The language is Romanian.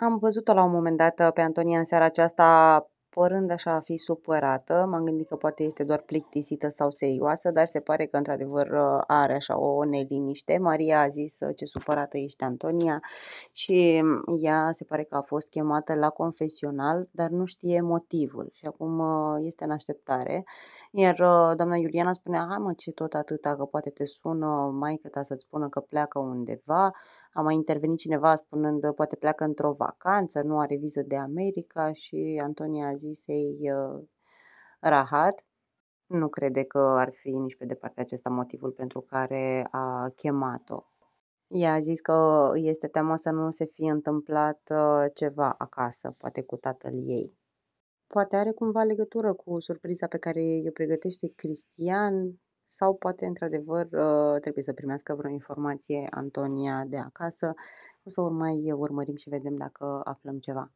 Am văzut-o la un moment dat uh, pe Antonia în seara aceasta părând așa a fi supărată, m-am gândit că poate este doar plictisită sau serioasă, dar se pare că într-adevăr uh, are așa o neliniște. Maria a zis uh, ce supărată ești Antonia și mm, ea se pare că a fost chemată la confesional, dar nu știe motivul și acum este în așteptare. Iar doamna Iuliana spunea, hai mă ce tot atâta că poate te sună maică ta să-ți spună că pleacă undeva, a mai intervenit cineva spunând poate pleacă într-o vacanță, nu are viză de America și Antonia a zis ei ă, rahat. Nu crede că ar fi nici pe departe acesta motivul pentru care a chemat-o. Ea a zis că este teamă să nu se fie întâmplat ă, ceva acasă, poate cu tatăl ei. Poate are cumva legătură cu surpriza pe care o pregătește Cristian, sau poate într-adevăr ă, trebuie să primească vreo informație Antonia de acasă. O să mai urmărim și vedem dacă aflăm ceva.